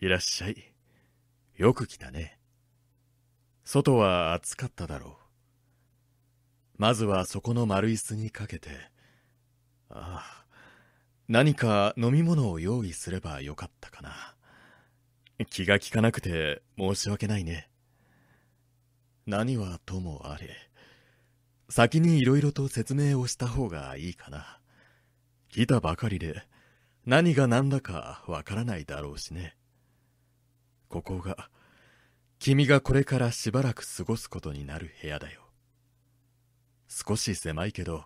いらっしゃい。よく来たね。外は暑かっただろう。まずはそこの丸椅子にかけて、ああ、何か飲み物を用意すればよかったかな。気が利かなくて申し訳ないね。何はともあれ、先に色々と説明をした方がいいかな。来たばかりで、何が何だかわからないだろうしね。ここが君がこれからしばらく過ごすことになる部屋だよ少し狭いけど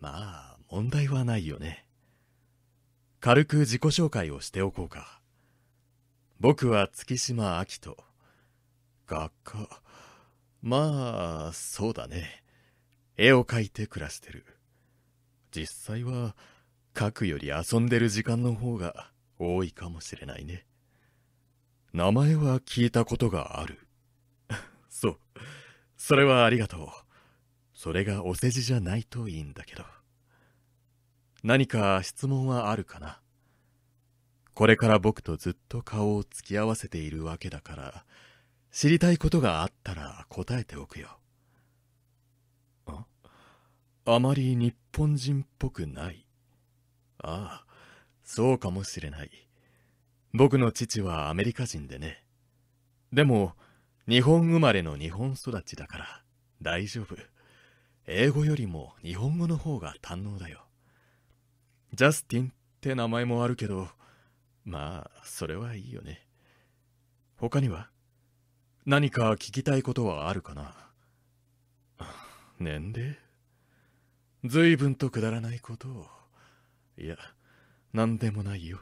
まあ問題はないよね軽く自己紹介をしておこうか僕は月島明人学科まあそうだね絵を描いて暮らしてる実際は描くより遊んでる時間の方が多いかもしれないね名前は聞いたことがある。そう。それはありがとう。それがお世辞じゃないといいんだけど。何か質問はあるかなこれから僕とずっと顔を突き合わせているわけだから、知りたいことがあったら答えておくよ。ああまり日本人っぽくない。ああ、そうかもしれない。僕の父はアメリカ人でね。でも、日本生まれの日本育ちだから大丈夫。英語よりも日本語の方が堪能だよ。ジャスティンって名前もあるけど、まあ、それはいいよね。他には何か聞きたいことはあるかな年齢随分とくだらないことを。いや、何でもないよ。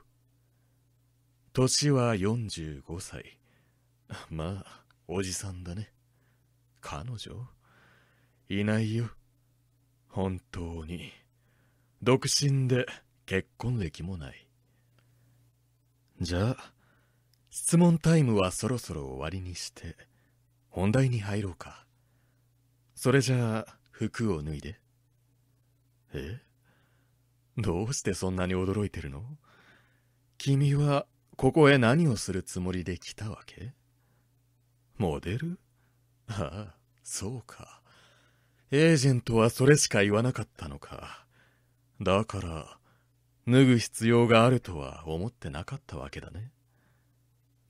年は45歳。まあ、おじさんだね。彼女いないよ。本当に。独身で結婚歴もない。じゃあ、質問タイムはそろそろ終わりにして、本題に入ろうか。それじゃあ、服を脱いで。えどうしてそんなに驚いてるの君はここへ何をするつもりで来たわけモデルああ、そうか。エージェントはそれしか言わなかったのか。だから、脱ぐ必要があるとは思ってなかったわけだね。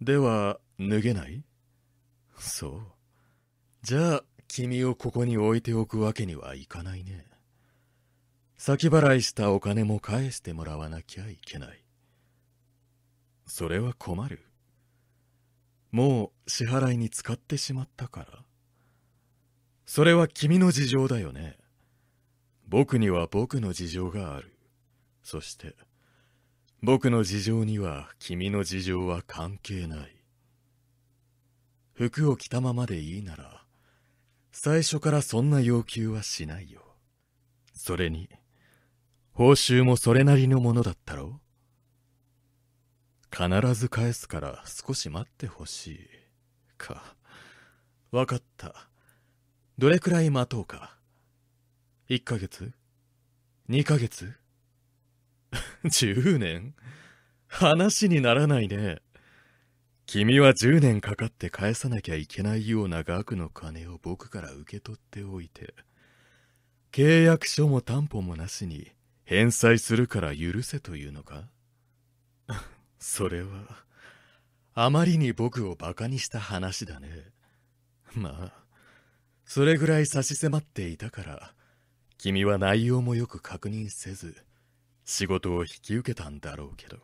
では、脱げないそう。じゃあ、君をここに置いておくわけにはいかないね。先払いしたお金も返してもらわなきゃいけない。それは困るもう支払いに使ってしまったからそれは君の事情だよね僕には僕の事情があるそして僕の事情には君の事情は関係ない服を着たままでいいなら最初からそんな要求はしないよそれに報酬もそれなりのものだったろう必ず返すから少し待ってほしい。か。わかった。どれくらい待とうか。1ヶ月 ?2 ヶ月 ?10 年話にならないね。君は10年かかって返さなきゃいけないような額の金を僕から受け取っておいて、契約書も担保もなしに返済するから許せというのかそれはあまりに僕をバカにした話だねまあそれぐらい差し迫っていたから君は内容もよく確認せず仕事を引き受けたんだろうけど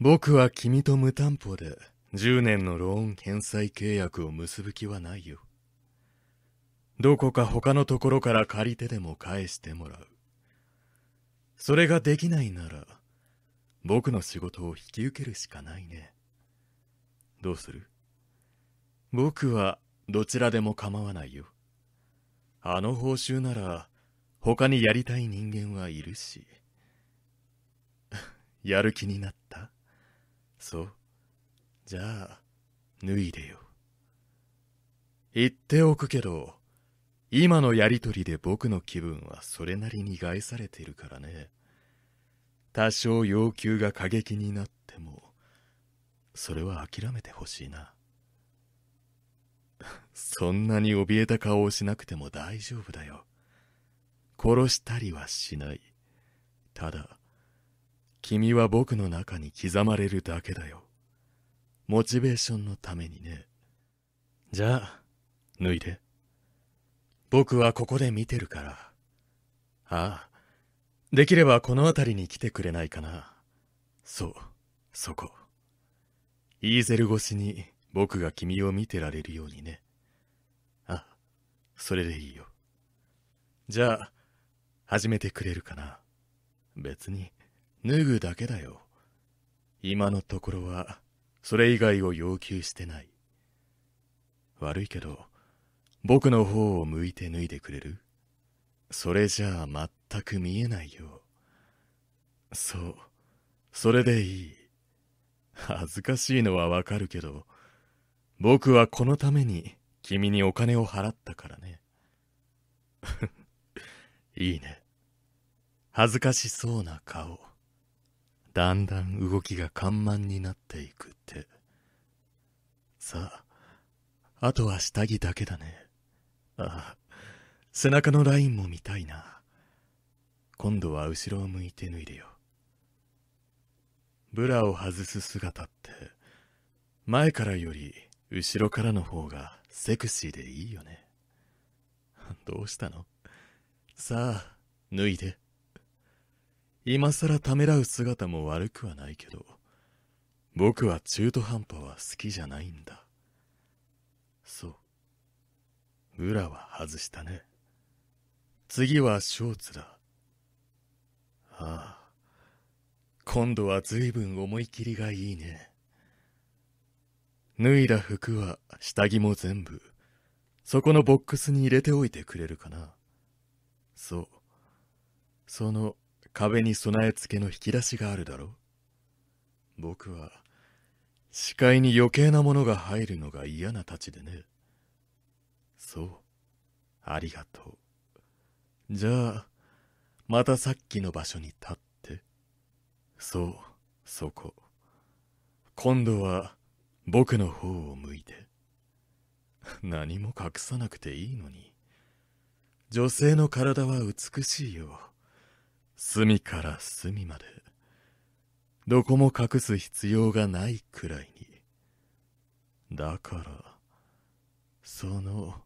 僕は君と無担保で10年のローン返済契約を結ぶ気はないよどこか他のところから借りてでも返してもらうそれができないなら僕の仕事を引き受けるしかないねどうする僕はどちらでも構わないよあの報酬なら他にやりたい人間はいるし やる気になったそうじゃあ脱いでよ言っておくけど今のやりとりで僕の気分はそれなりに害されてるからね多少要求が過激になってもそれは諦めてほしいな そんなに怯えた顔をしなくても大丈夫だよ殺したりはしないただ君は僕の中に刻まれるだけだよモチベーションのためにねじゃあ脱いで僕はここで見てるからああできればこの辺りに来てくれないかな。そう、そこ。イーゼル越しに僕が君を見てられるようにね。あ、それでいいよ。じゃあ、始めてくれるかな。別に、脱ぐだけだよ。今のところは、それ以外を要求してない。悪いけど、僕の方を向いて脱いでくれるそれじゃあ全く見えないよそうそれでいい恥ずかしいのはわかるけど僕はこのために君にお金を払ったからね いいね恥ずかしそうな顔だんだん動きが緩慢になっていくってさああとは下着だけだねああ背中のラインも見たいな。今度は後ろを向いて脱いでよ。ブラを外す姿って、前からより後ろからの方がセクシーでいいよね。どうしたのさあ、脱いで。今さらためらう姿も悪くはないけど、僕は中途半端は好きじゃないんだ。そう。裏は外したね。次はショーツだ。ああ。今度は随分思い切りがいいね。脱いだ服は下着も全部、そこのボックスに入れておいてくれるかな。そう。その壁に備え付けの引き出しがあるだろう。僕は、視界に余計なものが入るのが嫌なたちでね。そう。ありがとう。じゃあ、またさっきの場所に立って。そう、そこ。今度は、僕の方を向いて。何も隠さなくていいのに。女性の体は美しいよ。隅から隅まで。どこも隠す必要がないくらいに。だから、その、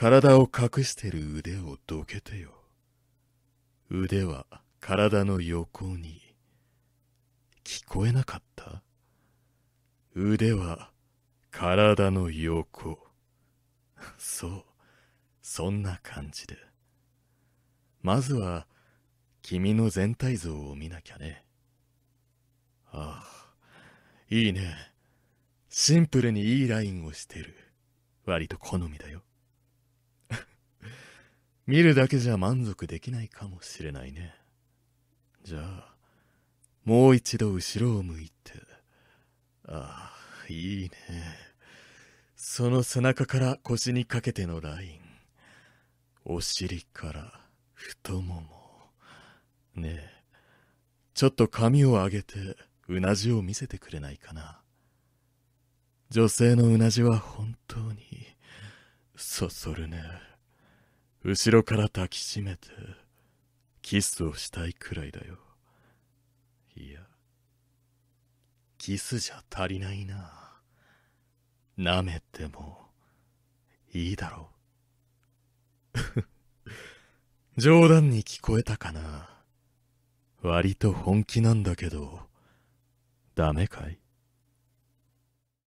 体を隠してる腕をどけてよ。腕は体の横に。聞こえなかった腕は体の横。そう、そんな感じで。まずは、君の全体像を見なきゃね。ああ、いいね。シンプルにいいラインをしてる。割と好みだよ。見るだけじゃ満足できないかもしれないね。じゃあ、もう一度後ろを向いて。ああ、いいね。その背中から腰にかけてのライン。お尻から太もも。ねえ、ちょっと髪を上げて、うなじを見せてくれないかな。女性のうなじは本当に、そそるね。後ろから抱きしめてキスをしたいくらいだよいやキスじゃ足りないな舐めてもいいだろう 冗談に聞こえたかな割と本気なんだけどダメかい